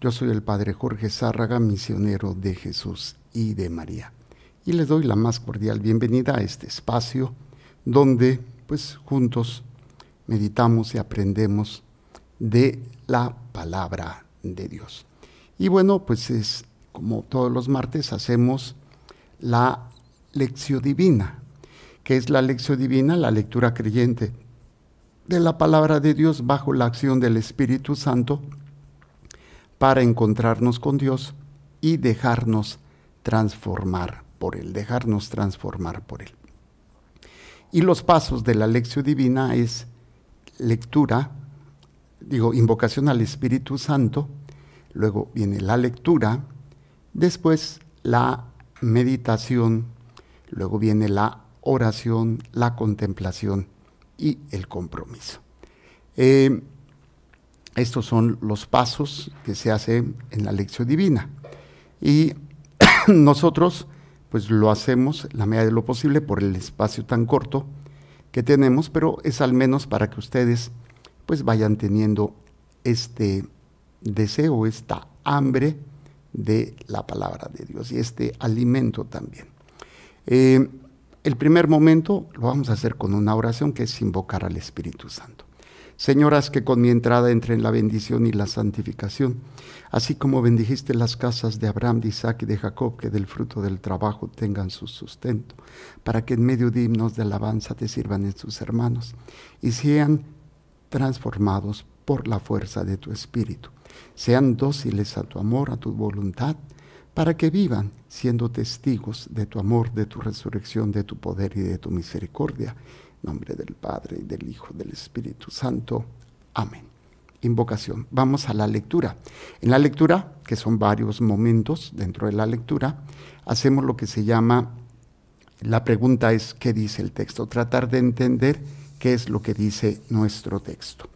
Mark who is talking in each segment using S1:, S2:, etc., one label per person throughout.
S1: Yo soy el Padre Jorge Zárraga, misionero de Jesús y de María. Y les doy la más cordial bienvenida a este espacio donde pues juntos meditamos y aprendemos de la palabra de Dios. Y bueno, pues es como todos los martes hacemos la lección divina, que es la lección divina, la lectura creyente de la palabra de Dios bajo la acción del Espíritu Santo para encontrarnos con Dios y dejarnos transformar por Él, dejarnos transformar por Él. Y los pasos de la lección divina es lectura, digo, invocación al Espíritu Santo, luego viene la lectura, después la meditación, luego viene la oración, la contemplación y el compromiso. Eh, estos son los pasos que se hacen en la lección divina. Y nosotros, pues lo hacemos la medida de lo posible por el espacio tan corto que tenemos, pero es al menos para que ustedes, pues vayan teniendo este deseo, esta hambre de la palabra de Dios y este alimento también. Eh, el primer momento lo vamos a hacer con una oración que es invocar al Espíritu Santo. Señoras, que con mi entrada entren la bendición y la santificación, así como bendijiste las casas de Abraham, de Isaac y de Jacob, que del fruto del trabajo tengan su sustento, para que en medio de himnos de alabanza te sirvan en sus hermanos y sean transformados por la fuerza de tu espíritu. Sean dóciles a tu amor, a tu voluntad, para que vivan siendo testigos de tu amor, de tu resurrección, de tu poder y de tu misericordia nombre del Padre, y del Hijo, del Espíritu Santo. Amén. Invocación. Vamos a la lectura. En la lectura, que son varios momentos dentro de la lectura, hacemos lo que se llama, la pregunta es, ¿qué dice el texto? Tratar de entender qué es lo que dice nuestro texto.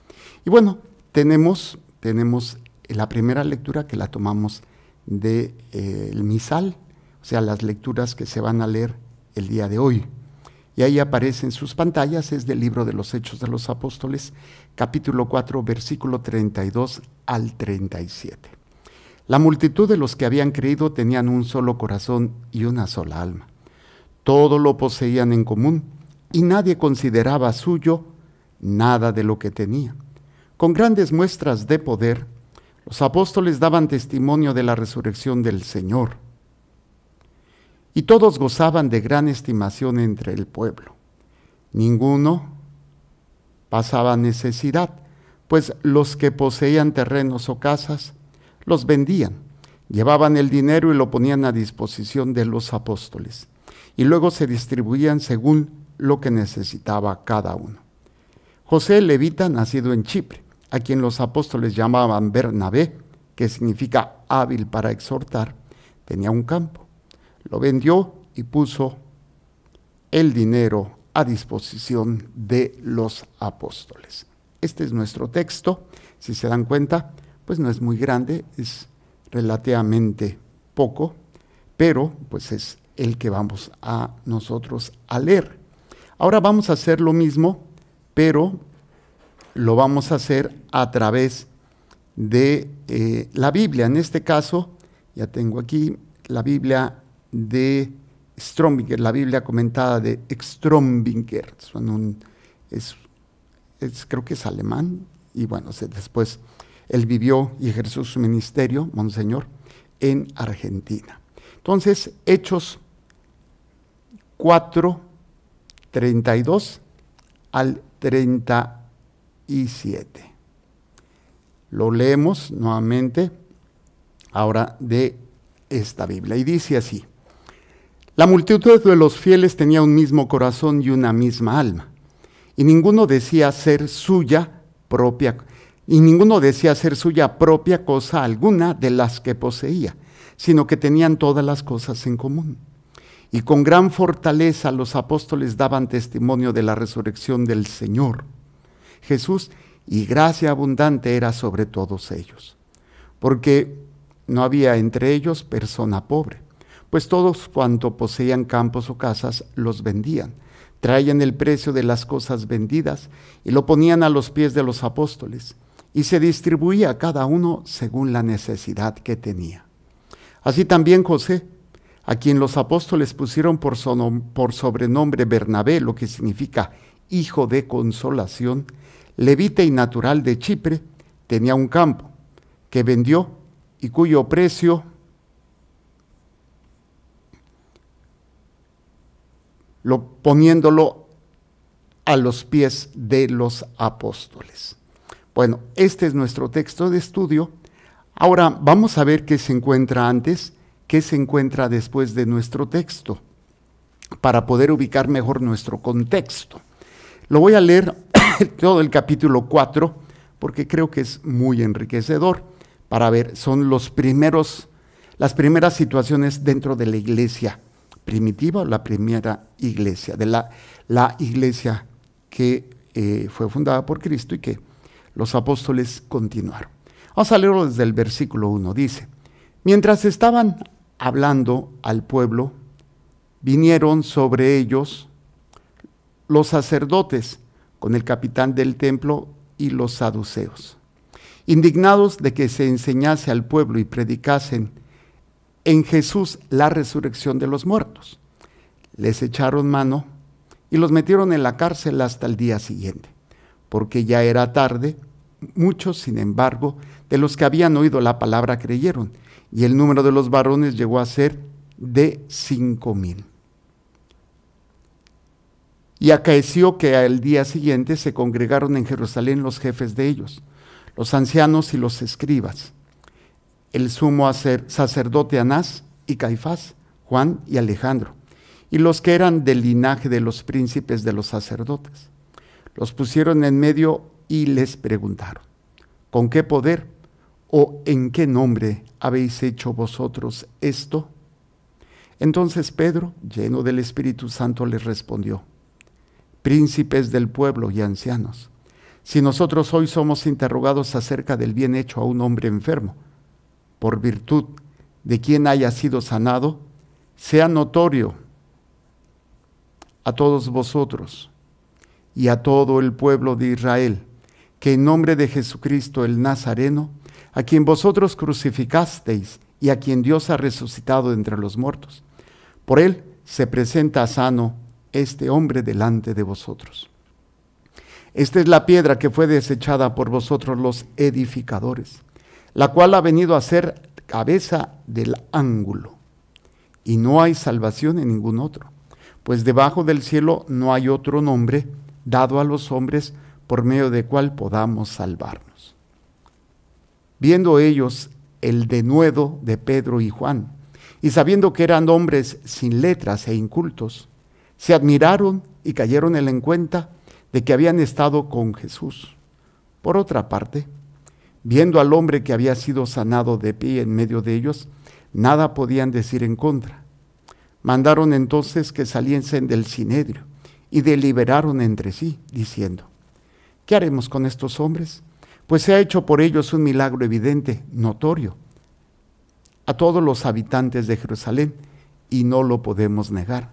S1: Y bueno, tenemos, tenemos la primera lectura que la tomamos del de, eh, misal, o sea, las lecturas que se van a leer el día de hoy y ahí aparece en sus pantallas, es del libro de los Hechos de los Apóstoles, capítulo 4, versículo 32 al 37. La multitud de los que habían creído tenían un solo corazón y una sola alma. Todo lo poseían en común y nadie consideraba suyo nada de lo que tenía. Con grandes muestras de poder, los apóstoles daban testimonio de la resurrección del Señor y todos gozaban de gran estimación entre el pueblo. Ninguno pasaba necesidad, pues los que poseían terrenos o casas los vendían, llevaban el dinero y lo ponían a disposición de los apóstoles, y luego se distribuían según lo que necesitaba cada uno. José Levita, nacido en Chipre, a quien los apóstoles llamaban Bernabé, que significa hábil para exhortar, tenía un campo lo vendió y puso el dinero a disposición de los apóstoles. Este es nuestro texto. Si se dan cuenta, pues no es muy grande, es relativamente poco, pero pues es el que vamos a nosotros a leer. Ahora vamos a hacer lo mismo, pero lo vamos a hacer a través de eh, la Biblia. En este caso, ya tengo aquí la Biblia de Strombinger, la Biblia comentada de Strombinger, es, creo que es alemán, y bueno, después él vivió y ejerció su ministerio, Monseñor, en Argentina. Entonces, Hechos 4, 32 al 37. Lo leemos nuevamente ahora de esta Biblia y dice así. La multitud de los fieles tenía un mismo corazón y una misma alma, y ninguno decía ser suya propia, y ninguno decía ser suya propia cosa alguna de las que poseía, sino que tenían todas las cosas en común. Y con gran fortaleza los apóstoles daban testimonio de la resurrección del Señor Jesús, y gracia abundante era sobre todos ellos, porque no había entre ellos persona pobre pues todos cuanto poseían campos o casas los vendían. Traían el precio de las cosas vendidas y lo ponían a los pies de los apóstoles, y se distribuía a cada uno según la necesidad que tenía. Así también José, a quien los apóstoles pusieron por sobrenombre Bernabé, lo que significa hijo de consolación, levita y natural de Chipre, tenía un campo que vendió y cuyo precio lo, poniéndolo a los pies de los apóstoles. Bueno, este es nuestro texto de estudio. Ahora vamos a ver qué se encuentra antes, qué se encuentra después de nuestro texto, para poder ubicar mejor nuestro contexto. Lo voy a leer todo el capítulo 4, porque creo que es muy enriquecedor para ver, son los primeros, las primeras situaciones dentro de la iglesia primitiva, la primera iglesia, de la, la iglesia que eh, fue fundada por Cristo y que los apóstoles continuaron. Vamos a leerlo desde el versículo 1. Dice, mientras estaban hablando al pueblo, vinieron sobre ellos los sacerdotes con el capitán del templo y los saduceos. Indignados de que se enseñase al pueblo y predicasen en Jesús la resurrección de los muertos. Les echaron mano y los metieron en la cárcel hasta el día siguiente, porque ya era tarde. Muchos, sin embargo, de los que habían oído la palabra creyeron, y el número de los varones llegó a ser de cinco mil. Y acaeció que al día siguiente se congregaron en Jerusalén los jefes de ellos, los ancianos y los escribas el sumo sacerdote Anás y Caifás, Juan y Alejandro, y los que eran del linaje de los príncipes de los sacerdotes. Los pusieron en medio y les preguntaron, ¿con qué poder o en qué nombre habéis hecho vosotros esto? Entonces Pedro, lleno del Espíritu Santo, les respondió, príncipes del pueblo y ancianos, si nosotros hoy somos interrogados acerca del bien hecho a un hombre enfermo, por virtud de quien haya sido sanado, sea notorio a todos vosotros y a todo el pueblo de Israel, que en nombre de Jesucristo el Nazareno, a quien vosotros crucificasteis y a quien Dios ha resucitado entre los muertos, por él se presenta sano este hombre delante de vosotros. Esta es la piedra que fue desechada por vosotros los edificadores la cual ha venido a ser cabeza del ángulo. Y no hay salvación en ningún otro, pues debajo del cielo no hay otro nombre dado a los hombres por medio de cual podamos salvarnos. Viendo ellos el denuedo de Pedro y Juan, y sabiendo que eran hombres sin letras e incultos, se admiraron y cayeron en la cuenta de que habían estado con Jesús. Por otra parte, Viendo al hombre que había sido sanado de pie en medio de ellos, nada podían decir en contra. Mandaron entonces que saliesen del sinedrio y deliberaron entre sí, diciendo, ¿qué haremos con estos hombres? Pues se ha hecho por ellos un milagro evidente, notorio, a todos los habitantes de Jerusalén, y no lo podemos negar.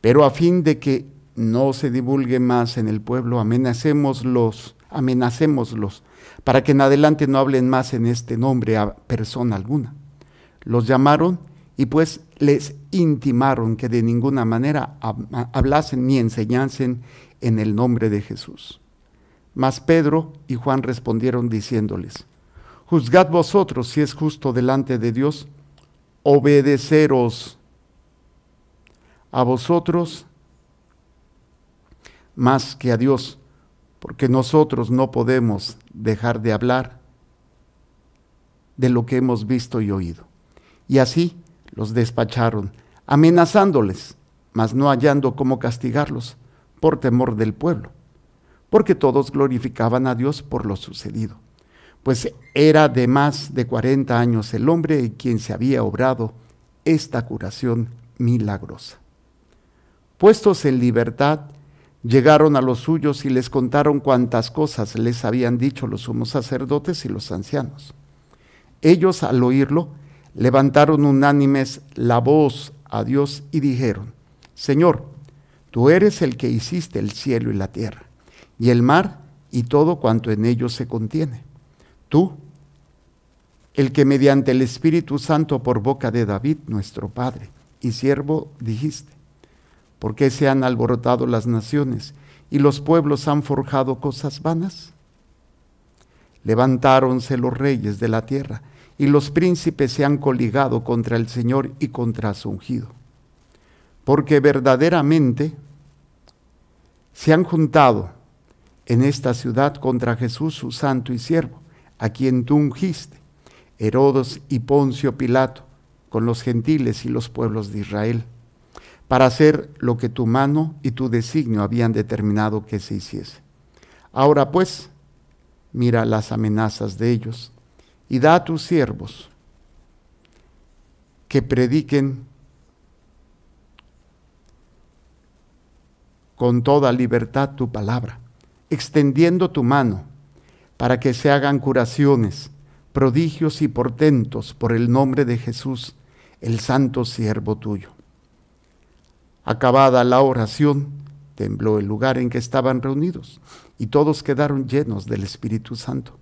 S1: Pero a fin de que no se divulgue más en el pueblo, amenacémoslos, amenacémoslos para que en adelante no hablen más en este nombre a persona alguna. Los llamaron y pues les intimaron que de ninguna manera hablasen ni enseñasen en el nombre de Jesús. Mas Pedro y Juan respondieron diciéndoles, Juzgad vosotros si es justo delante de Dios, obedeceros a vosotros más que a Dios, porque nosotros no podemos dejar de hablar de lo que hemos visto y oído. Y así los despacharon, amenazándoles, mas no hallando cómo castigarlos por temor del pueblo, porque todos glorificaban a Dios por lo sucedido. Pues era de más de 40 años el hombre quien se había obrado esta curación milagrosa. Puestos en libertad, Llegaron a los suyos y les contaron cuántas cosas les habían dicho los sumos sacerdotes y los ancianos. Ellos al oírlo levantaron unánimes la voz a Dios y dijeron, Señor, tú eres el que hiciste el cielo y la tierra, y el mar y todo cuanto en ellos se contiene. Tú, el que mediante el Espíritu Santo por boca de David, nuestro Padre y siervo, dijiste ¿Por qué se han alborotado las naciones y los pueblos han forjado cosas vanas. Levantáronse los reyes de la tierra y los príncipes se han coligado contra el Señor y contra su ungido. Porque verdaderamente se han juntado en esta ciudad contra Jesús, su santo y siervo, a quien tú ungiste, Herodos y Poncio Pilato, con los gentiles y los pueblos de Israel para hacer lo que tu mano y tu designio habían determinado que se hiciese. Ahora pues, mira las amenazas de ellos y da a tus siervos que prediquen con toda libertad tu palabra, extendiendo tu mano para que se hagan curaciones, prodigios y portentos por el nombre de Jesús, el santo siervo tuyo. Acabada la oración, tembló el lugar en que estaban reunidos y todos quedaron llenos del Espíritu Santo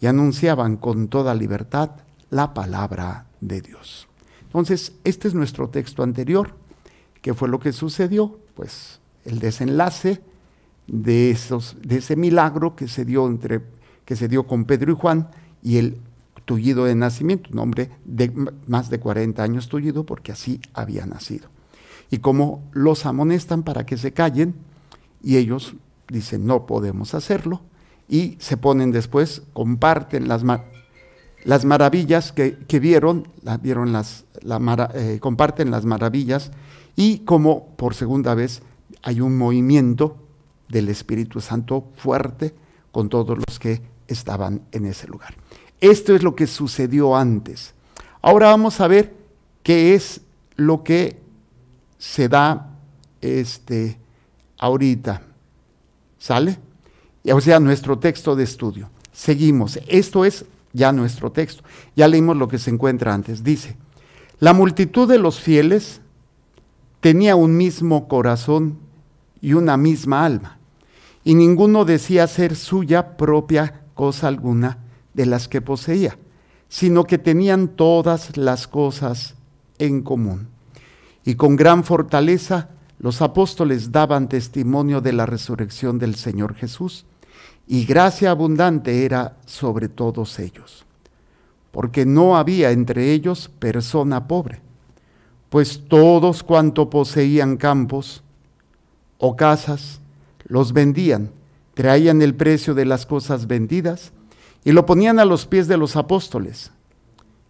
S1: y anunciaban con toda libertad la palabra de Dios. Entonces, este es nuestro texto anterior. ¿Qué fue lo que sucedió? Pues el desenlace de, esos, de ese milagro que se, dio entre, que se dio con Pedro y Juan y el tullido de nacimiento, un hombre de más de 40 años tullido porque así había nacido y cómo los amonestan para que se callen y ellos dicen no podemos hacerlo y se ponen después, comparten las, las maravillas que, vieron, la, vieron las, eh, comparten las maravillas y como por segunda vez hay un movimiento del Espíritu Santo fuerte con todos los que estaban en ese lugar. Esto es lo que sucedió antes. Ahora vamos a ver qué es lo que se da este, ahorita. ¿Sale? O sea, nuestro texto de estudio. Seguimos. Esto es ya nuestro texto. Ya leímos lo que se encuentra antes. Dice, la multitud de los fieles tenía un mismo corazón y una misma alma, y ninguno decía ser suya propia cosa alguna de las que poseía, sino que tenían todas las cosas en común y con gran fortaleza los apóstoles daban testimonio de la resurrección del Señor Jesús, y gracia abundante era sobre todos ellos, porque no había entre ellos persona pobre, pues todos cuanto poseían campos o casas, los vendían, traían el precio de las cosas vendidas y lo ponían a los pies de los apóstoles,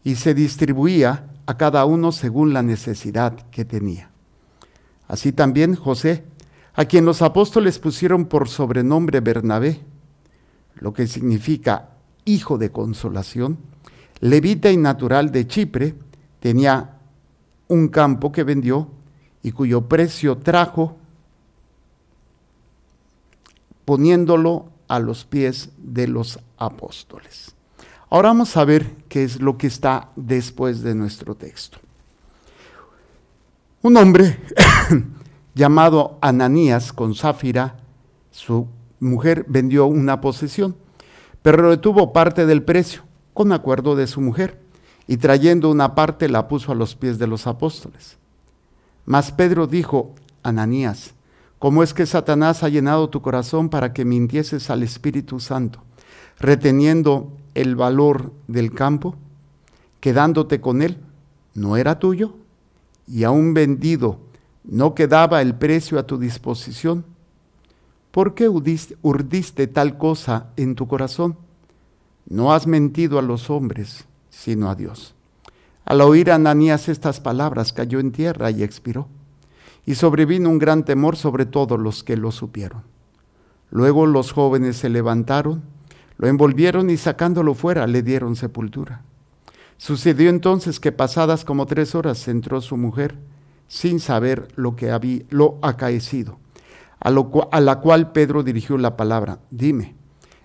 S1: y se distribuía a cada uno según la necesidad que tenía. Así también José, a quien los apóstoles pusieron por sobrenombre Bernabé, lo que significa hijo de consolación, levita y natural de Chipre, tenía un campo que vendió y cuyo precio trajo poniéndolo a los pies de los apóstoles. Ahora vamos a ver qué es lo que está después de nuestro texto. Un hombre llamado Ananías con Záfira, su mujer, vendió una posesión, pero retuvo parte del precio, con acuerdo de su mujer, y trayendo una parte la puso a los pies de los apóstoles. Mas Pedro dijo, Ananías, ¿cómo es que Satanás ha llenado tu corazón para que mintieses al Espíritu Santo? reteniendo el valor del campo, quedándote con él, no era tuyo, y aún vendido no quedaba el precio a tu disposición. ¿Por qué urdiste, tal cosa en tu corazón? No has mentido a los hombres, sino a Dios. Al oír Ananías estas palabras, cayó en tierra y expiró. Y sobrevino un gran temor sobre todos los que lo supieron. Luego los jóvenes se levantaron envolvieron y sacándolo fuera le dieron sepultura. Sucedió entonces que pasadas como tres horas entró su mujer sin saber lo que había lo acaecido, a, lo, a la cual Pedro dirigió la palabra, dime,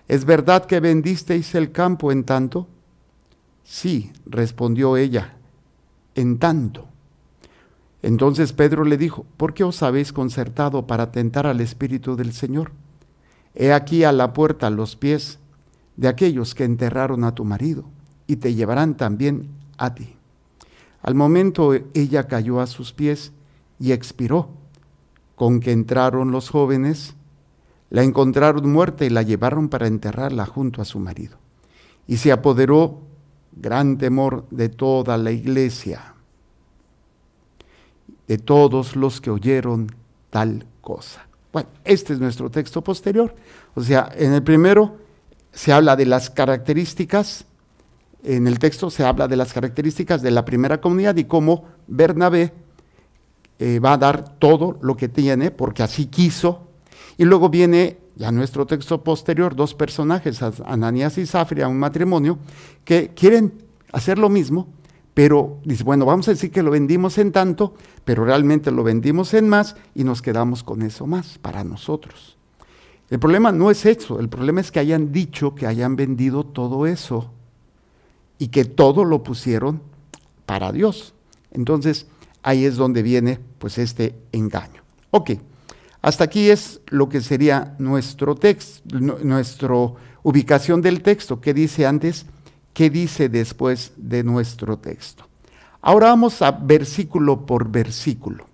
S1: ¿es verdad que vendisteis el campo en tanto? Sí, respondió ella, en tanto. Entonces Pedro le dijo, ¿por qué os habéis concertado para tentar al Espíritu del Señor? He aquí a la puerta los pies de aquellos que enterraron a tu marido, y te llevarán también a ti. Al momento ella cayó a sus pies y expiró, con que entraron los jóvenes, la encontraron muerta y la llevaron para enterrarla junto a su marido. Y se apoderó gran temor de toda la iglesia, de todos los que oyeron tal cosa. Bueno, este es nuestro texto posterior. O sea, en el primero se habla de las características, en el texto se habla de las características de la primera comunidad y cómo Bernabé eh, va a dar todo lo que tiene, porque así quiso. Y luego viene ya nuestro texto posterior, dos personajes, Ananías y Zafria, un matrimonio, que quieren hacer lo mismo, pero dice, bueno, vamos a decir que lo vendimos en tanto, pero realmente lo vendimos en más y nos quedamos con eso más para nosotros. El problema no es eso, el problema es que hayan dicho que hayan vendido todo eso y que todo lo pusieron para Dios. Entonces, ahí es donde viene pues este engaño. Ok, hasta aquí es lo que sería nuestro texto, nuestra ubicación del texto, qué dice antes, qué dice después de nuestro texto. Ahora vamos a versículo por versículo.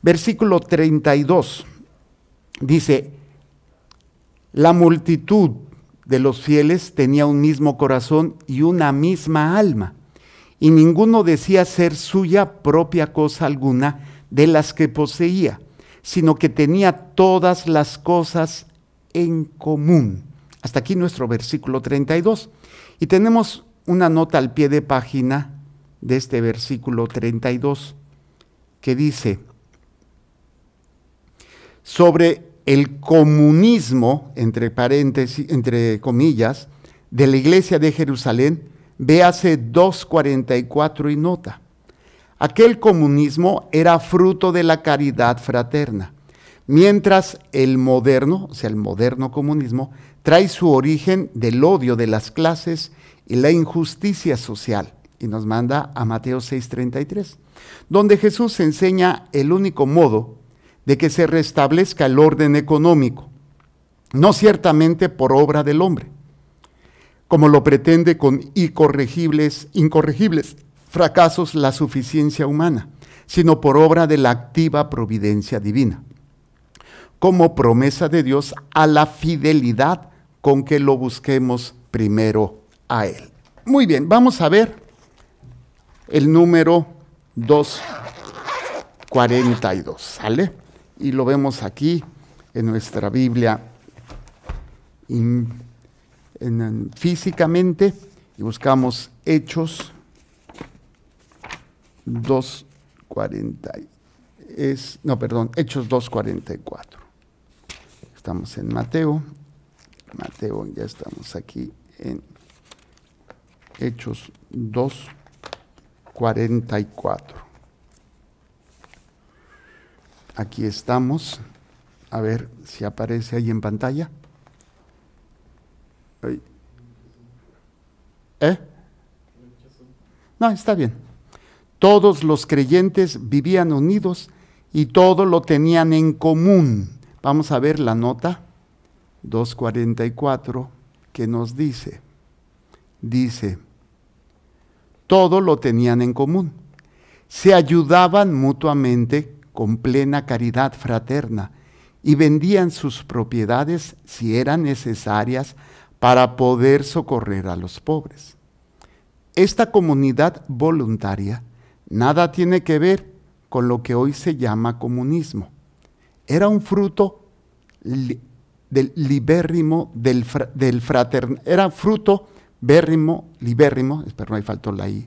S1: Versículo 32 dice, la multitud de los fieles tenía un mismo corazón y una misma alma, y ninguno decía ser suya propia cosa alguna de las que poseía, sino que tenía todas las cosas en común. Hasta aquí nuestro versículo 32. Y tenemos una nota al pie de página de este versículo 32 que dice, sobre el comunismo, entre paréntesis, entre comillas, de la Iglesia de Jerusalén, véase 2.44 y nota. Aquel comunismo era fruto de la caridad fraterna, mientras el moderno, o sea, el moderno comunismo, trae su origen del odio de las clases y la injusticia social. Y nos manda a Mateo 6:33, donde Jesús enseña el único modo de que se restablezca el orden económico, no ciertamente por obra del hombre, como lo pretende con incorregibles, incorregibles fracasos la suficiencia humana, sino por obra de la activa providencia divina, como promesa de Dios a la fidelidad con que lo busquemos primero a Él. Muy bien, vamos a ver el número 242, ¿sale? y lo vemos aquí en nuestra Biblia físicamente y buscamos Hechos 2.40. Es, no, perdón, Hechos 2.44. Estamos en Mateo. Mateo, ya estamos aquí en Hechos 2.44. Aquí estamos. A ver si aparece ahí en pantalla. ¿Eh? No, está bien. Todos los creyentes vivían unidos y todo lo tenían en común. Vamos a ver la nota 244 que nos dice. Dice, todo lo tenían en común. Se ayudaban mutuamente con plena caridad fraterna y vendían sus propiedades si eran necesarias para poder socorrer a los pobres. Esta comunidad voluntaria nada tiene que ver con lo que hoy se llama comunismo. Era un fruto del libérrimo, del, era fruto libérrimo, espero no hay faltó la I,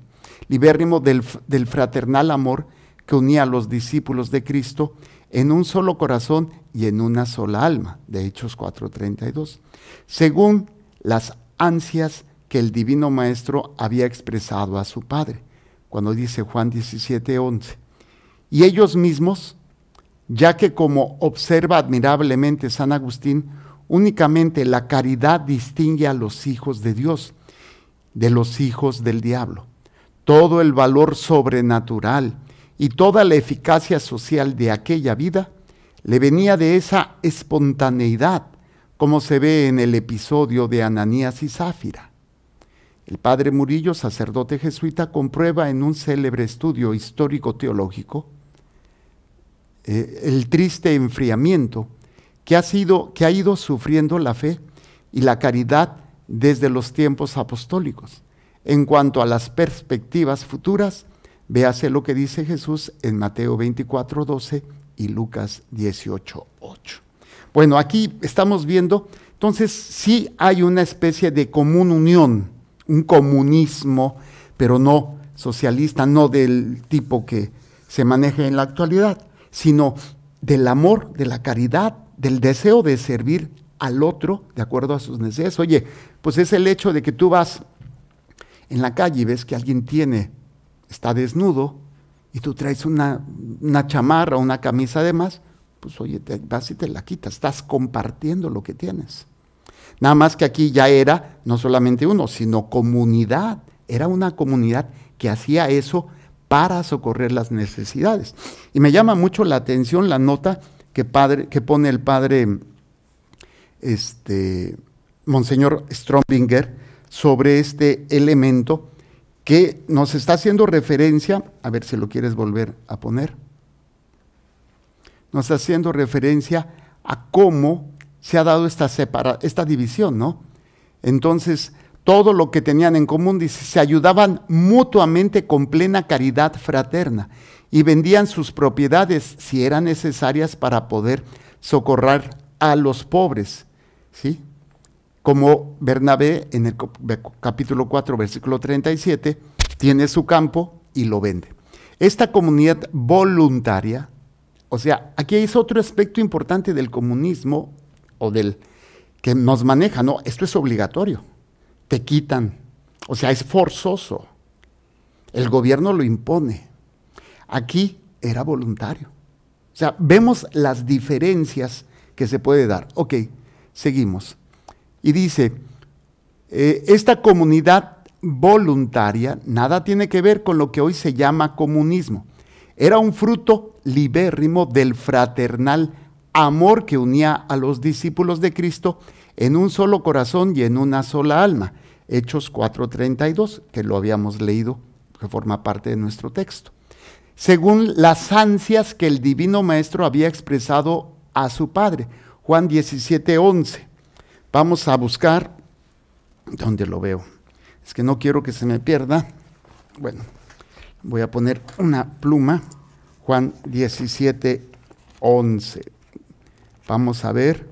S1: del fraternal amor que unía a los discípulos de Cristo en un solo corazón y en una sola alma, de Hechos 4:32, según las ansias que el divino Maestro había expresado a su Padre, cuando dice Juan 17:11. Y ellos mismos, ya que como observa admirablemente San Agustín, únicamente la caridad distingue a los hijos de Dios, de los hijos del diablo. Todo el valor sobrenatural, y toda la eficacia social de aquella vida le venía de esa espontaneidad, como se ve en el episodio de Ananías y Sáfira. El padre Murillo, sacerdote jesuita, comprueba en un célebre estudio histórico-teológico eh, el triste enfriamiento que ha, sido, que ha ido sufriendo la fe y la caridad desde los tiempos apostólicos en cuanto a las perspectivas futuras Véase lo que dice Jesús en Mateo 24, 12 y Lucas 18, 8. Bueno, aquí estamos viendo, entonces sí hay una especie de común unión, un comunismo, pero no socialista, no del tipo que se maneja en la actualidad, sino del amor, de la caridad, del deseo de servir al otro de acuerdo a sus necesidades. Oye, pues es el hecho de que tú vas en la calle y ves que alguien tiene está desnudo y tú traes una, chamarra, una camisa además, pues oye, te vas y te la quitas, estás compartiendo lo que tienes. Nada más que aquí ya era no solamente uno, sino comunidad. Era una comunidad que hacía eso para socorrer las necesidades. Y me llama mucho la atención la nota que, padre, que pone el padre este, Monseñor Strombinger sobre este elemento que nos está haciendo referencia, a ver si lo quieres volver a poner, nos está haciendo referencia a cómo se ha dado esta, separa, esta división, ¿no? Entonces, todo lo que tenían en común, dice, se ayudaban mutuamente con plena caridad fraterna y vendían sus propiedades si eran necesarias para poder socorrer a los pobres, ¿sí? como Bernabé en el capítulo 4, versículo 37, tiene su campo y lo vende. Esta comunidad voluntaria, o sea, aquí es otro aspecto importante del comunismo o del que nos maneja, no, esto es obligatorio, te quitan, o sea, es forzoso, el gobierno lo impone. Aquí era voluntario. O sea, vemos las diferencias que se puede dar. Ok, seguimos. Y dice, eh, esta comunidad voluntaria nada tiene que ver con lo que hoy se llama comunismo. Era un fruto libérrimo del fraternal amor que unía a los discípulos de Cristo en un solo corazón y en una sola alma. Hechos 4:32, que lo habíamos leído, que forma parte de nuestro texto. Según las ansias que el divino maestro había expresado a su padre, Juan 17:11. Vamos a buscar ¿dónde lo veo. Es que no quiero que se me pierda. Bueno, voy a poner una pluma. Juan 17, 11. Vamos a ver.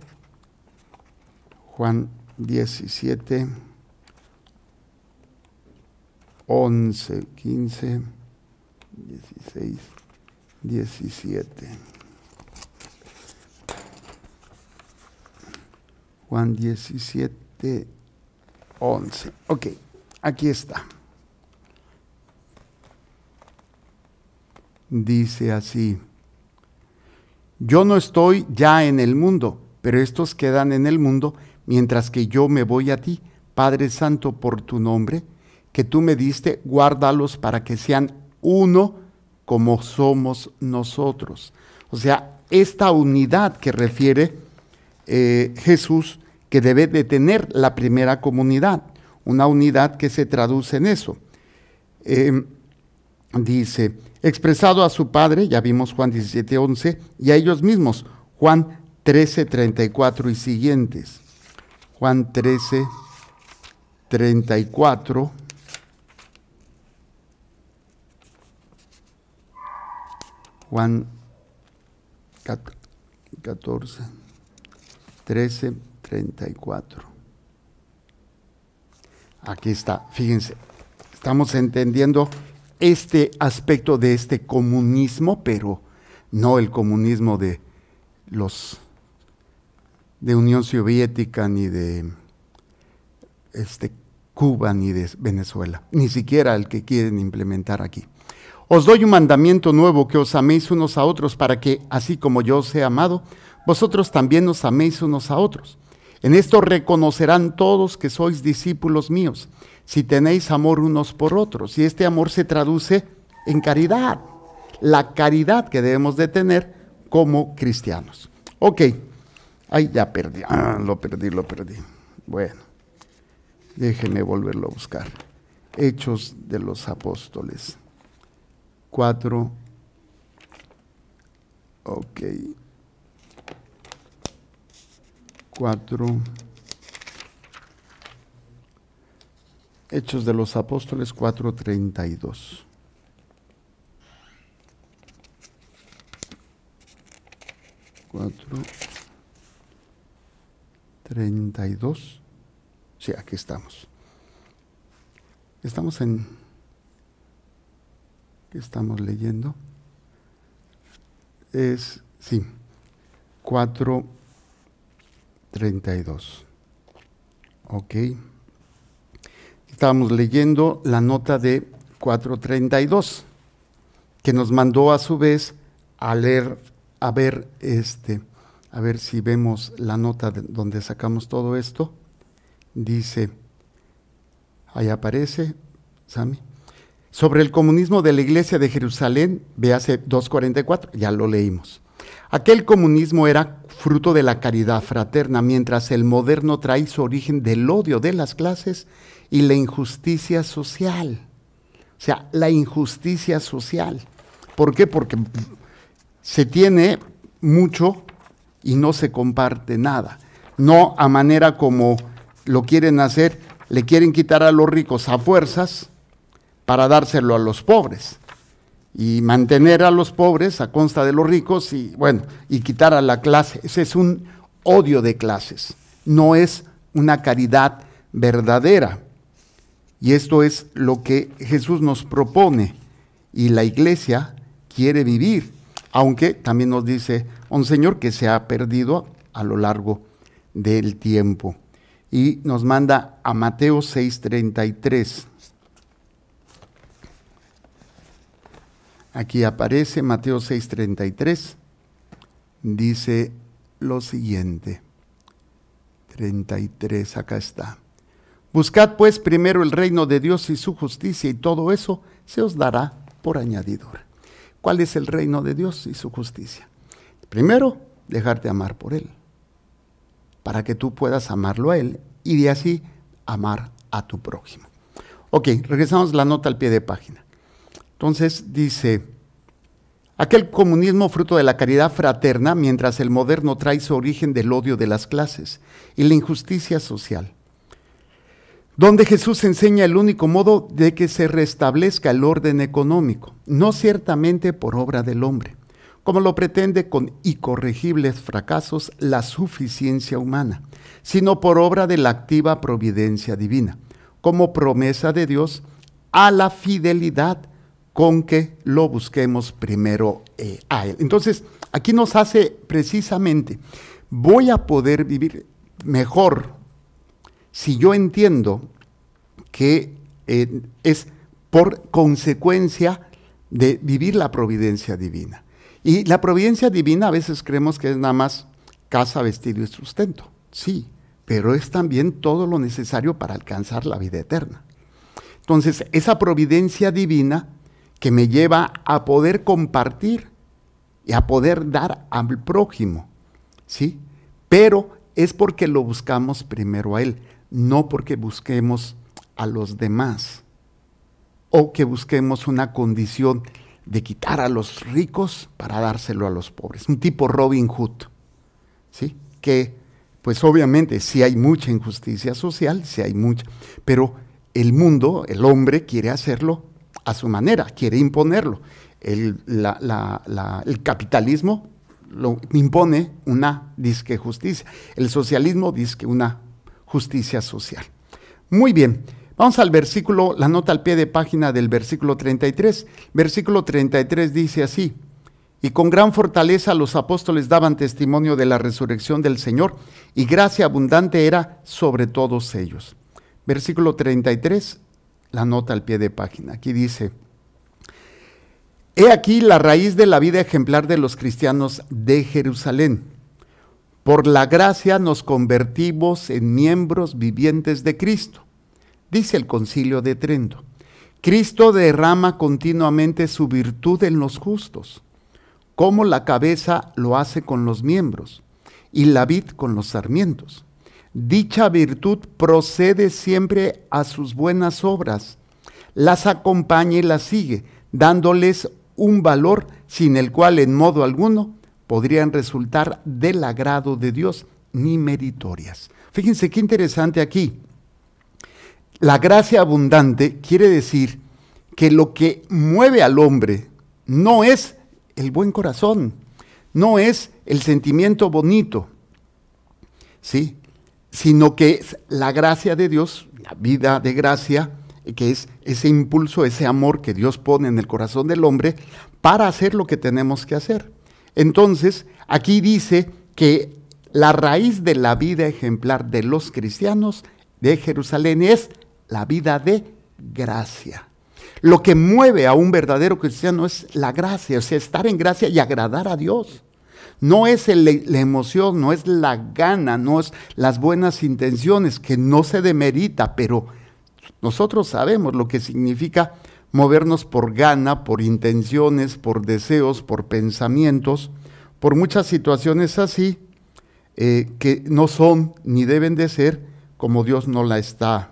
S1: Juan 17, 11, 15, 16, 17. Juan 17, 11. Ok, aquí está. Dice así, yo no estoy ya en el mundo, pero estos quedan en el mundo mientras que yo me voy a ti, Padre Santo, por tu nombre, que tú me diste, guárdalos para que sean uno como somos nosotros. O sea, esta unidad que refiere eh, Jesús que debe de tener la primera comunidad, una unidad que se traduce en eso. Em, dice, expresado a su Padre, ya vimos Juan 17, 11, y a ellos mismos, Juan 13, 34 y siguientes. Juan 13, 34. Juan 14. 13, 34. Aquí está, fíjense, estamos entendiendo este aspecto de este comunismo, pero no el comunismo de los de Unión Soviética ni de este, Cuba ni de Venezuela, ni siquiera el que quieren implementar aquí. Os doy un mandamiento nuevo que os améis unos a otros para que, así como yo os he amado, vosotros también nos améis unos a otros. En esto reconocerán todos que sois discípulos míos, si tenéis amor unos por otros. Y este amor se traduce en caridad, la caridad que debemos de tener como cristianos. Ok, Ay, ya perdí, ah, lo perdí, lo perdí. Bueno, déjenme volverlo a buscar. Hechos de los Apóstoles 4. Ok. 4. Hechos de los Apóstoles 4:32. 4.32 Sí, aquí estamos. Estamos en. ¿Qué estamos leyendo? Es. Sí. Cuatro, 32. Ok. Estábamos leyendo la nota de 432, que nos mandó a su vez a leer, a ver, este, a ver si vemos la nota donde sacamos todo esto. Dice, ahí aparece, Sami. Sobre el comunismo de la Iglesia de Jerusalén, véase 244, ya lo leímos. Aquel comunismo era fruto de la caridad fraterna, mientras el moderno trae su origen del odio de las clases y la injusticia social. O sea, la injusticia social. ¿Por qué? Porque se tiene mucho y no se comparte nada. No a manera como lo quieren hacer, le quieren quitar a los ricos a fuerzas para dárselo a los pobres y mantener a los pobres a consta de los ricos y bueno, y quitar a la clase. Ese es un odio de clases, no es una caridad verdadera. Y esto es lo que Jesús nos propone y la iglesia quiere vivir, aunque también nos dice un Señor que se ha perdido a lo largo del tiempo. Y nos manda a Mateo 6:33. Aquí aparece Mateo 6:33. Dice lo siguiente. 33, acá está. Buscad pues primero el reino de Dios y su justicia y todo eso se os dará por añadidura. ¿Cuál es el reino de Dios y su justicia? Primero, dejarte amar por Él, para que tú puedas amarlo a Él y de así amar a tu prójimo. Ok, regresamos la nota al pie de página. Entonces dice, aquel comunismo fruto de la caridad fraterna, mientras el moderno trae su origen del odio de las clases y la injusticia social, donde Jesús enseña el único modo de que se restablezca el orden económico, no ciertamente por obra del hombre, como lo pretende con incorregibles fracasos la suficiencia humana, sino por obra de la activa providencia divina, como promesa de Dios a la fidelidad con que lo busquemos primero eh, a Él. Entonces, aquí nos hace precisamente, voy a poder vivir mejor si yo entiendo que eh, es por consecuencia de vivir la providencia divina. Y la providencia divina a veces creemos que es nada más casa, vestido y sustento. Sí, pero es también todo lo necesario para alcanzar la vida eterna. Entonces, esa providencia divina que me lleva a poder compartir y a poder dar al prójimo, ¿sí? Pero es porque lo buscamos primero a Él, no porque busquemos a los demás o que busquemos una condición de quitar a los ricos para dárselo a los pobres, un tipo Robin Hood, ¿sí? Que pues obviamente si hay mucha injusticia social, si hay mucha, pero el mundo, el hombre quiere hacerlo a su manera, quiere imponerlo. El, capitalismo lo impone una disque justicia, el socialismo disque una justicia social. Muy bien, vamos al versículo, la nota al pie de página del versículo 33. Versículo 33 dice así, y con gran fortaleza los apóstoles daban testimonio de la resurrección del Señor, y gracia abundante era sobre todos ellos. Versículo 33, la nota al pie de página. Aquí dice, he aquí la raíz de la vida ejemplar de los cristianos de Jerusalén. Por la gracia nos convertimos en miembros vivientes de Cristo, dice el concilio de Trento. Cristo derrama continuamente su virtud en los justos, como la cabeza lo hace con los miembros y la vid con los sarmientos. Dicha virtud procede siempre a sus buenas obras, las acompaña y las sigue, dándoles un valor sin el cual en modo alguno podrían resultar del agrado de Dios ni meritorias. Fíjense qué interesante aquí. La gracia abundante quiere decir que lo que mueve al hombre no es el buen corazón, no es el sentimiento bonito, ¿sí? sino que es la gracia de Dios, la vida de gracia, que es ese impulso, ese amor que Dios pone en el corazón del hombre para hacer lo que tenemos que hacer. Entonces, aquí dice que la raíz de la vida ejemplar de los cristianos de Jerusalén es la vida de gracia. Lo que mueve a un verdadero cristiano es la gracia, o sea, estar en gracia y agradar a Dios. No es la emoción, no es la gana, no es las buenas intenciones, que no se demerita, pero nosotros sabemos lo que significa movernos por gana, por intenciones, por deseos, por pensamientos, por muchas situaciones así eh, que no son ni deben de ser como Dios no la está.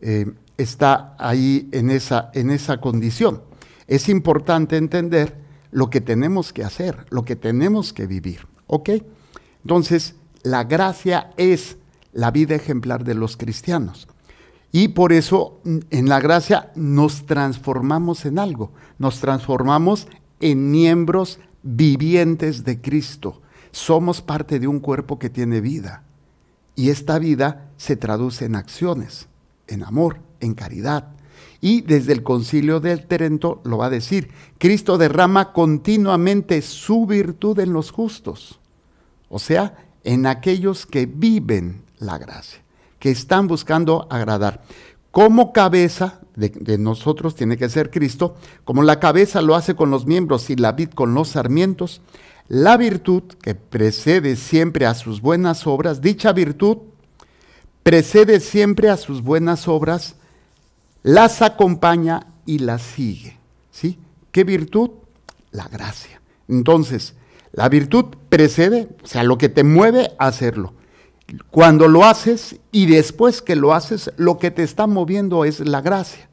S1: Eh, está ahí en esa, en esa condición. Es importante entender lo que tenemos que hacer, lo que tenemos que vivir. ¿Ok? Entonces, la gracia es la vida ejemplar de los cristianos. Y por eso en la gracia nos transformamos en algo, nos transformamos en miembros vivientes de Cristo. Somos parte de un cuerpo que tiene vida. Y esta vida se traduce en acciones, en amor, en caridad, y desde el concilio del Terento lo va a decir, Cristo derrama continuamente su virtud en los justos, o sea, en aquellos que viven la gracia, que están buscando agradar. Como cabeza de, de nosotros tiene que ser Cristo, como la cabeza lo hace con los miembros y la vid con los sarmientos, la virtud que precede siempre a sus buenas obras, dicha virtud precede siempre a sus buenas obras, las acompaña y las sigue. ¿Sí? ¿Qué virtud? La gracia. Entonces, la virtud precede, o sea, lo que te mueve a hacerlo. Cuando lo haces y después que lo haces, lo que te está moviendo es la gracia.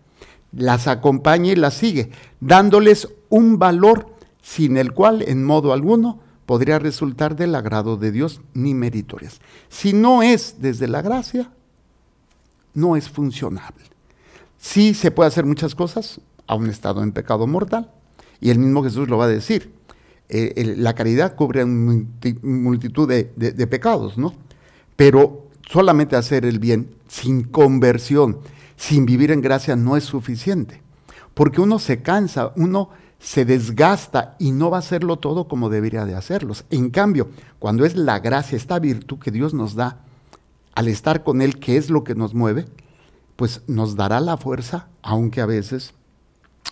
S1: Las acompaña y las sigue, dándoles un valor sin el cual en modo alguno podría resultar del agrado de Dios ni meritorias. Si no es desde la gracia, no es funcionable. Sí se puede hacer muchas cosas, a un estado en pecado mortal, y el mismo Jesús lo va a decir. Eh, la caridad cubre una multitud de, pecados, ¿no? Pero solamente hacer el bien sin conversión, sin vivir en gracia, no es suficiente. Porque uno se cansa, uno se desgasta y no va a hacerlo todo como debería de hacerlos. En cambio, cuando es la gracia, esta virtud que Dios nos da, al estar con Él, que es lo que nos mueve, pues nos dará la fuerza, aunque a veces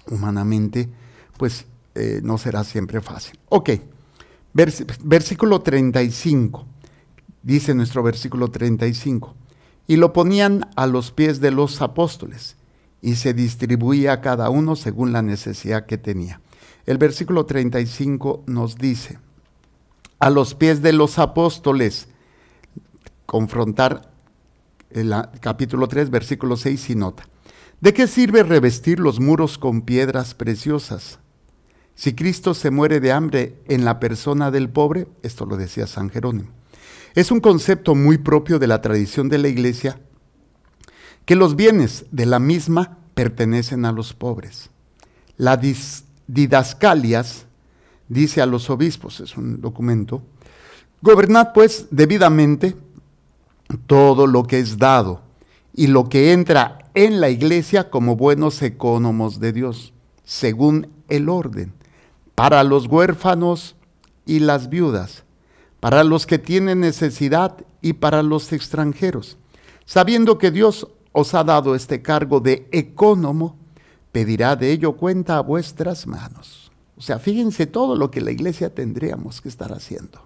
S1: humanamente, pues eh, no será siempre fácil. Ok, versículo 35, dice nuestro versículo 35, y lo ponían a los pies de los apóstoles y se distribuía a cada uno según la necesidad que tenía. El versículo 35 nos dice, a los pies de los apóstoles, confrontar capítulo 3, versículo 6 y nota. ¿De qué sirve revestir los muros con piedras preciosas? Si Cristo se muere de hambre en la persona del pobre, esto lo decía San Jerónimo, es un concepto muy propio de la tradición de la Iglesia, que los bienes de la misma pertenecen a los pobres. La didascalias dice a los obispos, es un documento, gobernad pues debidamente todo lo que es dado y lo que entra en la iglesia como buenos ecónomos de Dios, según el orden, para los huérfanos y las viudas, para los que tienen necesidad y para los extranjeros, sabiendo que Dios os ha dado este cargo de economo, pedirá de ello cuenta a vuestras manos. O sea, fíjense todo lo que la iglesia tendríamos que estar haciendo.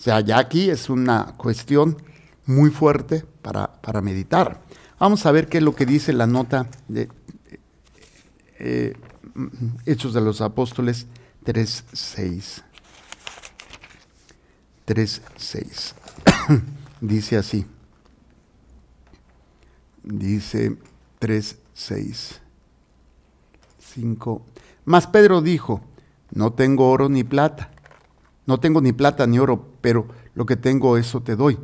S1: O sea, ya aquí es una cuestión muy fuerte para, meditar. Vamos a ver qué es lo que dice la nota de eh, Hechos de los Apóstoles 3.6. 3.6. dice así. Dice 3.6. 5. Más Pedro dijo, no tengo oro ni plata no tengo ni plata ni oro, pero lo que tengo eso te doy.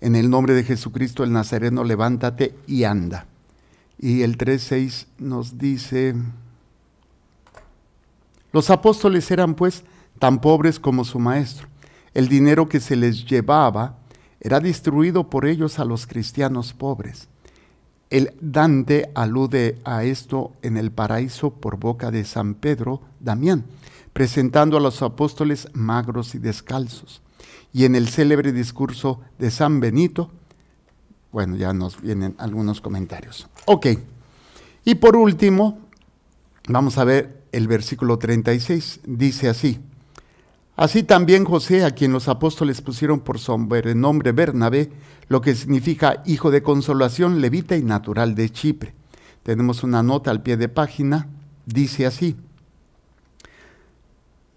S1: En el nombre de Jesucristo el Nazareno, levántate y anda. Y el 3.6 nos dice, los apóstoles eran pues tan pobres como su maestro. El dinero que se les llevaba era distribuido por ellos a los cristianos pobres. El Dante alude a esto en el paraíso por boca de San Pedro Damián presentando a los apóstoles magros y descalzos. Y en el célebre discurso de San Benito, bueno, ya nos vienen algunos comentarios. Ok. Y por último, vamos a ver el versículo 36. Dice así. Así también José, a quien los apóstoles pusieron por sobrenombre Bernabé, lo que significa hijo de consolación, levita y natural de Chipre. Tenemos una nota al pie de página, dice así.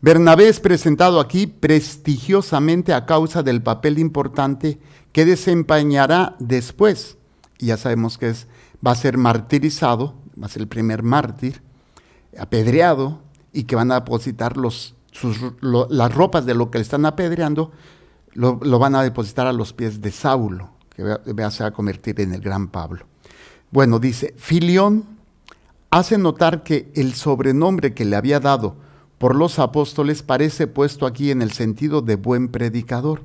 S1: Bernabé es presentado aquí prestigiosamente a causa del papel importante que desempeñará después. Y ya sabemos que es, va a ser martirizado, va a ser el primer mártir, apedreado, y que van a depositar las ropas de lo que le están apedreando, lo, van a depositar a los pies de Saulo, que va, va a convertir en el gran Pablo. Bueno, dice, Filión hace notar que el sobrenombre que le había dado por los apóstoles parece puesto aquí en el sentido de buen predicador.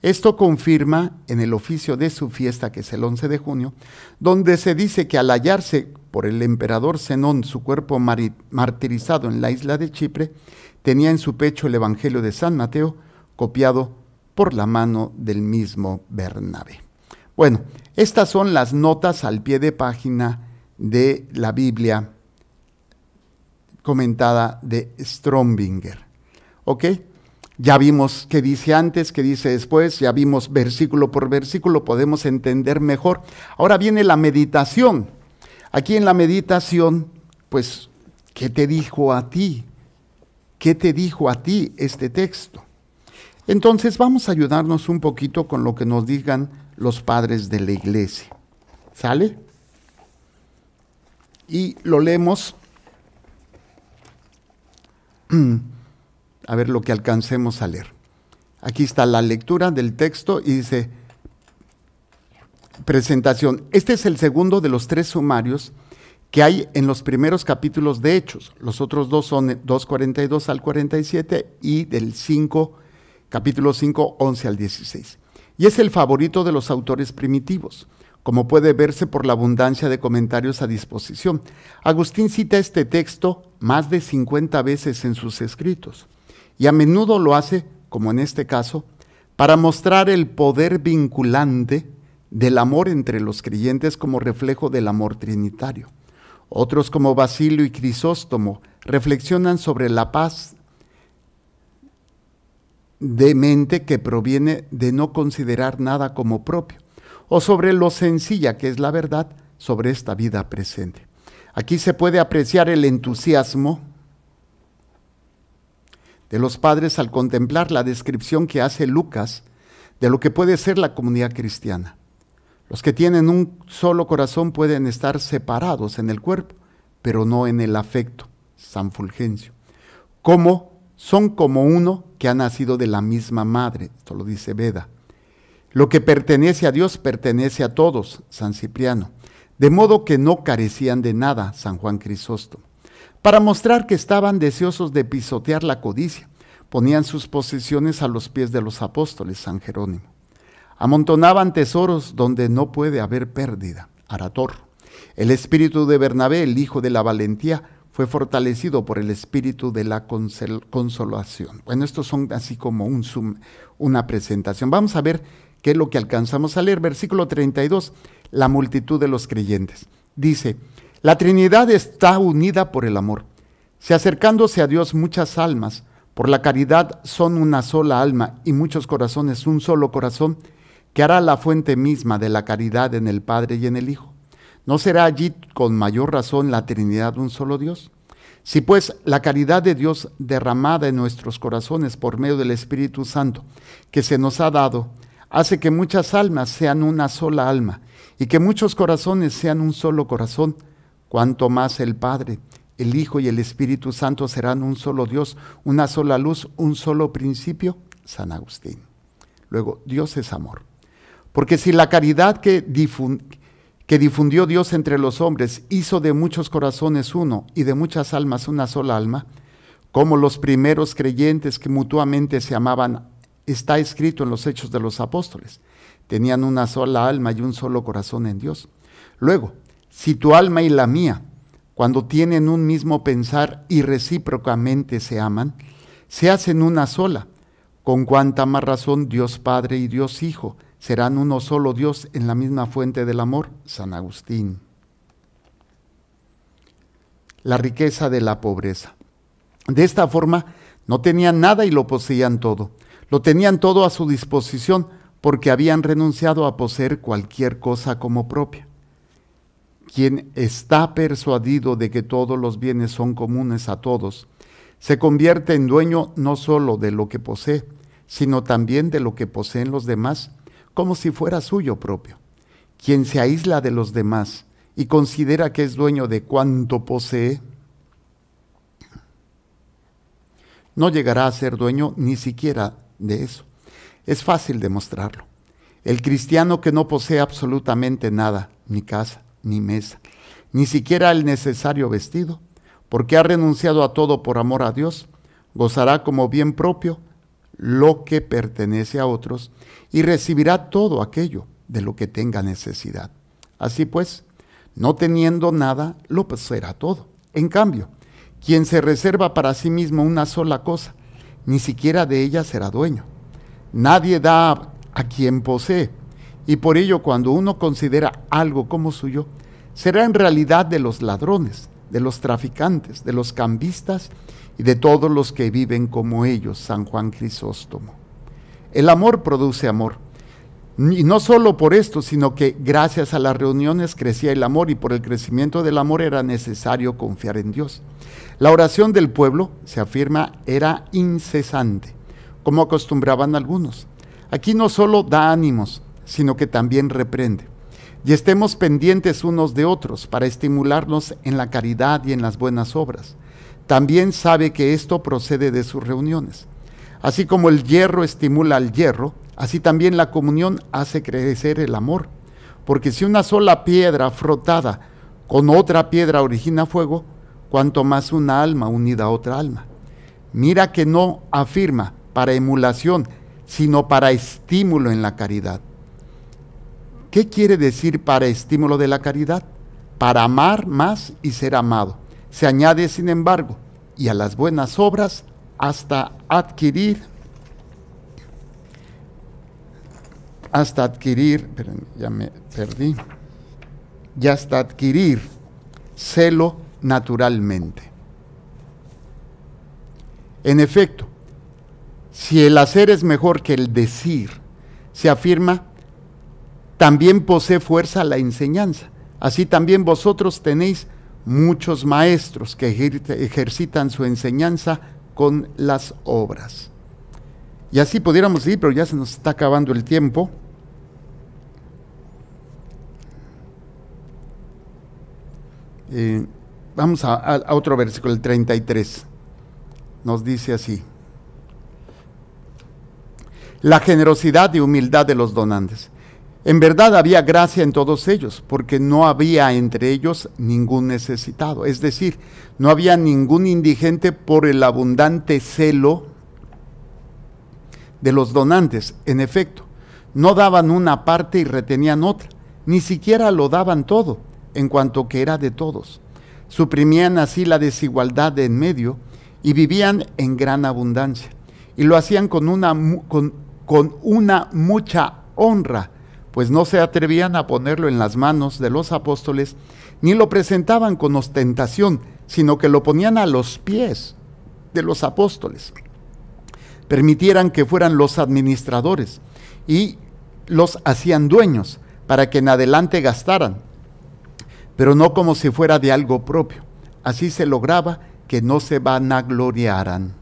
S1: Esto confirma en el oficio de su fiesta, que es el 11 de junio, donde se dice que al hallarse por el emperador Zenón su cuerpo martirizado en la isla de Chipre, tenía en su pecho el Evangelio de San Mateo, copiado por la mano del mismo Bernabé. Bueno, estas son las notas al pie de página de la Biblia comentada de Strombinger. ¿Ok? Ya vimos qué dice antes, qué dice después, ya vimos versículo por versículo, podemos entender mejor. Ahora viene la meditación. Aquí en la meditación, pues, ¿qué te dijo a ti? ¿Qué te dijo a ti este texto? Entonces vamos a ayudarnos un poquito con lo que nos digan los padres de la iglesia. ¿Sale? Y lo leemos a ver lo que alcancemos a leer. Aquí está la lectura del texto y dice, presentación. Este es el segundo de los tres sumarios que hay en los primeros capítulos de Hechos. Los otros dos son 2.42 al 47 y del 5, capítulo 5, 11 al 16. Y es el favorito de los autores primitivos como puede verse por la abundancia de comentarios a disposición. Agustín cita este texto más de 50 veces en sus escritos y a menudo lo hace, como en este caso, para mostrar el poder vinculante del amor entre los creyentes como reflejo del amor trinitario. Otros como Basilio y Crisóstomo reflexionan sobre la paz de mente que proviene de no considerar nada como propio o sobre lo sencilla que es la verdad sobre esta vida presente. Aquí se puede apreciar el entusiasmo de los padres al contemplar la descripción que hace Lucas de lo que puede ser la comunidad cristiana. Los que tienen un solo corazón pueden estar separados en el cuerpo, pero no en el afecto, San Fulgencio. Como son como uno que ha nacido de la misma madre, esto lo dice Veda. Lo que pertenece a Dios pertenece a todos, San Cipriano, de modo que no carecían de nada, San Juan Crisóstomo. Para mostrar que estaban deseosos de pisotear la codicia, ponían sus posesiones a los pies de los apóstoles, San Jerónimo. Amontonaban tesoros donde no puede haber pérdida, Arator. El espíritu de Bernabé, el hijo de la valentía, fue fortalecido por el espíritu de la consolación. Bueno, estos son así como una presentación. Vamos a ver que es lo que alcanzamos a leer, versículo 32, la multitud de los creyentes. Dice, la Trinidad está unida por el amor. Si acercándose a Dios muchas almas, por la caridad son una sola alma y muchos corazones un solo corazón, que hará la fuente misma de la caridad en el Padre y en el Hijo. ¿No será allí con mayor razón la Trinidad un solo Dios? Si pues la caridad de Dios derramada en nuestros corazones por medio del Espíritu Santo que se nos ha dado, hace que muchas almas sean una sola alma y que muchos corazones sean un solo corazón, cuanto más el Padre, el Hijo y el Espíritu Santo serán un solo Dios, una sola luz, un solo principio, San Agustín. Luego, Dios es amor. Porque si la caridad que, que difundió Dios entre los hombres hizo de muchos corazones uno y de muchas almas una sola alma, como los primeros creyentes que mutuamente se amaban está escrito en los hechos de los apóstoles. Tenían una sola alma y un solo corazón en Dios. Luego, si tu alma y la mía, cuando tienen un mismo pensar y recíprocamente se aman, se hacen una sola, con cuánta más razón Dios Padre y Dios Hijo serán uno solo Dios en la misma fuente del amor, San Agustín. La riqueza de la pobreza. De esta forma, no tenían nada y lo poseían todo. Lo tenían todo a su disposición porque habían renunciado a poseer cualquier cosa como propia. Quien está persuadido de que todos los bienes son comunes a todos, se convierte en dueño no solo de lo que posee, sino también de lo que poseen los demás, como si fuera suyo propio. Quien se aísla de los demás y considera que es dueño de cuanto posee, no llegará a ser dueño ni siquiera de eso. Es fácil demostrarlo. El cristiano que no posee absolutamente nada, ni casa, ni mesa, ni siquiera el necesario vestido, porque ha renunciado a todo por amor a Dios, gozará como bien propio lo que pertenece a otros y recibirá todo aquello de lo que tenga necesidad. Así pues, no teniendo nada, lo poseerá todo. En cambio, quien se reserva para sí mismo una sola cosa, ni siquiera de ella será dueño. Nadie da a quien posee, y por ello cuando uno considera algo como suyo, será en realidad de los ladrones, de los traficantes, de los cambistas y de todos los que viven como ellos, San Juan Crisóstomo. El amor produce amor. Y no solo por esto, sino que gracias a las reuniones crecía el amor y por el crecimiento del amor era necesario confiar en Dios. La oración del pueblo, se afirma, era incesante, como acostumbraban algunos. Aquí no solo da ánimos, sino que también reprende. Y estemos pendientes unos de otros para estimularnos en la caridad y en las buenas obras. También sabe que esto procede de sus reuniones. Así como el hierro estimula al hierro, así también la comunión hace crecer el amor. Porque si una sola piedra frotada con otra piedra origina fuego, cuanto más una alma unida a otra alma. Mira que no afirma para emulación, sino para estímulo en la caridad. ¿Qué quiere decir para estímulo de la caridad? Para amar más y ser amado. Se añade, sin embargo, y a las buenas obras hasta adquirir, hasta adquirir, ya me perdí, y hasta adquirir celo naturalmente. En efecto, si el hacer es mejor que el decir, se afirma, también posee fuerza la enseñanza. Así también vosotros tenéis muchos maestros que ejercitan su enseñanza con las obras. Y así pudiéramos ir pero ya se nos está acabando el tiempo. Eh, Vamos a, otro versículo, el 33. Nos dice así. La generosidad y humildad de los donantes. En verdad había gracia en todos ellos, porque no había entre ellos ningún necesitado. Es decir, no había ningún indigente por el abundante celo de los donantes. En efecto, no daban una parte y retenían otra. Ni siquiera lo daban todo, en cuanto que era de todos. Suprimían así la desigualdad de en medio y vivían en gran abundancia. Y lo hacían con una, con, con una mucha honra, pues no se atrevían a ponerlo en las manos de los apóstoles, ni lo presentaban con ostentación, sino que lo ponían a los pies de los apóstoles. Permitieran que fueran los administradores y los hacían dueños para que en adelante gastaran, pero no como si fuera de algo propio. Así se lograba que no se vanagloriaran.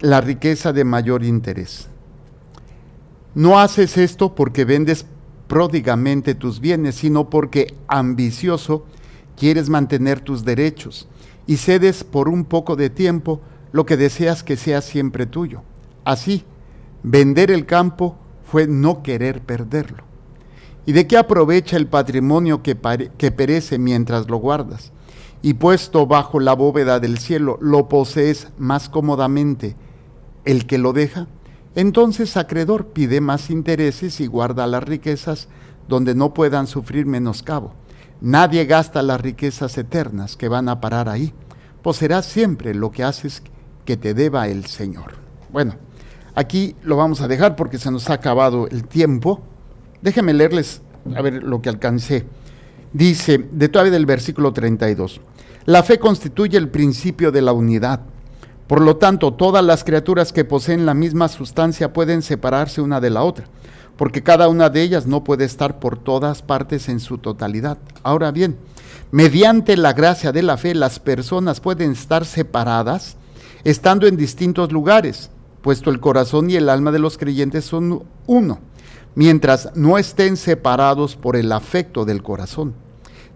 S1: La riqueza de mayor interés. No haces esto porque vendes pródigamente tus bienes, sino porque ambicioso quieres mantener tus derechos y cedes por un poco de tiempo lo que deseas que sea siempre tuyo. Así, vender el campo fue no querer perderlo. ¿Y de qué aprovecha el patrimonio que, que perece mientras lo guardas? Y puesto bajo la bóveda del cielo, lo posees más cómodamente el que lo deja. Entonces acreedor pide más intereses y guarda las riquezas donde no puedan sufrir menoscabo. Nadie gasta las riquezas eternas que van a parar ahí. Poseerás siempre lo que haces que te deba el Señor. Bueno, aquí lo vamos a dejar porque se nos ha acabado el tiempo. Déjenme leerles, a ver, lo que alcancé. Dice, de todavía del versículo 32, la fe constituye el principio de la unidad. Por lo tanto, todas las criaturas que poseen la misma sustancia pueden separarse una de la otra, porque cada una de ellas no puede estar por todas partes en su totalidad. Ahora bien, mediante la gracia de la fe, las personas pueden estar separadas estando en distintos lugares, puesto el corazón y el alma de los creyentes son uno mientras no estén separados por el afecto del corazón.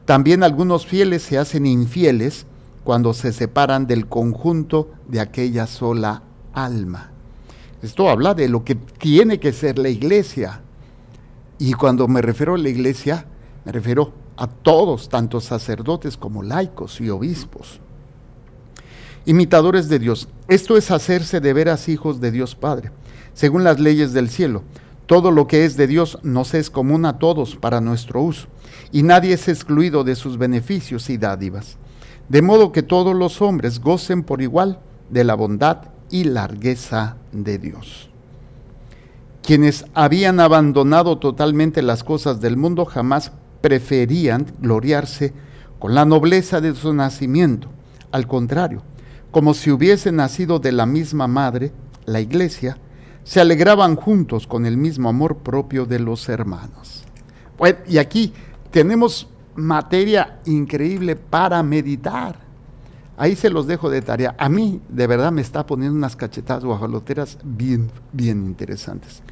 S1: También algunos fieles se hacen infieles cuando se separan del conjunto de aquella sola alma. Esto habla de lo que tiene que ser la iglesia. Y cuando me refiero a la iglesia, me refiero a todos, tanto sacerdotes como laicos y obispos. Imitadores de Dios. Esto es hacerse de veras hijos de Dios Padre, según las leyes del cielo, todo lo que es de Dios nos es común a todos para nuestro uso, y nadie es excluido de sus beneficios y dádivas. De modo que todos los hombres gocen por igual de la bondad y largueza de Dios. Quienes habían abandonado totalmente las cosas del mundo jamás preferían gloriarse con la nobleza de su nacimiento. Al contrario, como si hubiese nacido de la misma madre, la iglesia, se alegraban juntos con el mismo amor propio de los hermanos. Pues, y aquí tenemos materia increíble para meditar. Ahí se los dejo de tarea. A mí, de verdad, me está poniendo unas cachetadas guajoloteras bien, bien interesantes.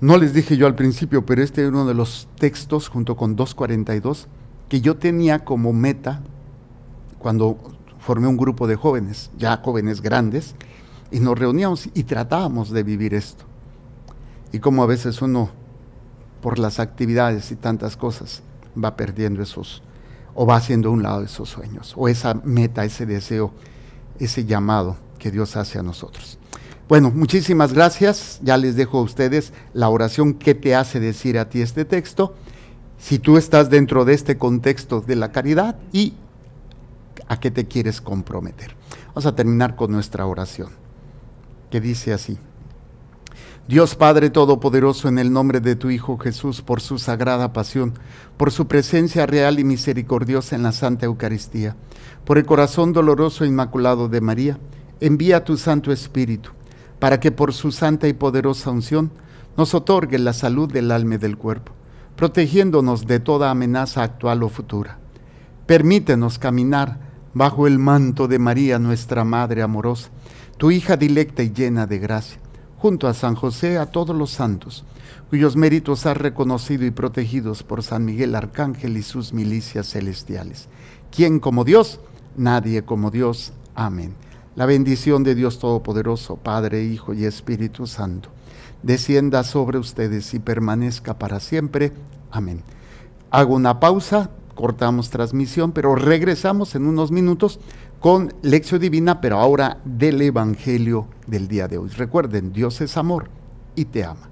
S1: No les dije yo al principio, pero este es uno de los textos, junto con 242, que yo tenía como meta cuando formé un grupo de jóvenes, ya jóvenes grandes, y nos reuníamos y tratábamos de vivir esto. Y como a veces uno, por las actividades y tantas cosas, va perdiendo esos, o va haciendo a un lado esos sueños, o esa meta, ese deseo, ese llamado que Dios hace a nosotros. Bueno, muchísimas gracias. Ya les dejo a ustedes la oración que te hace decir a ti este texto. Si tú estás dentro de este contexto de la caridad y a qué te quieres comprometer. Vamos a terminar con nuestra oración que dice así. Dios Padre Todopoderoso, en el nombre de tu Hijo Jesús, por su sagrada pasión, por su presencia real y misericordiosa en la Santa Eucaristía, por el corazón doloroso e inmaculado de María, envía tu Santo Espíritu, para que por su santa y poderosa unción nos otorgue la salud del alma y del cuerpo, protegiéndonos de toda amenaza actual o futura. Permítenos caminar bajo el manto de María, nuestra Madre amorosa tu hija dilecta y llena de gracia, junto a San José, a todos los santos, cuyos méritos has reconocido y protegidos por San Miguel Arcángel y sus milicias celestiales. ¿Quién como Dios? Nadie como Dios. Amén. La bendición de Dios Todopoderoso, Padre, Hijo y Espíritu Santo, descienda sobre ustedes y permanezca para siempre. Amén. Hago una pausa, cortamos transmisión, pero regresamos en unos minutos con lección divina, pero ahora del Evangelio del día de hoy. Recuerden, Dios es amor y te ama.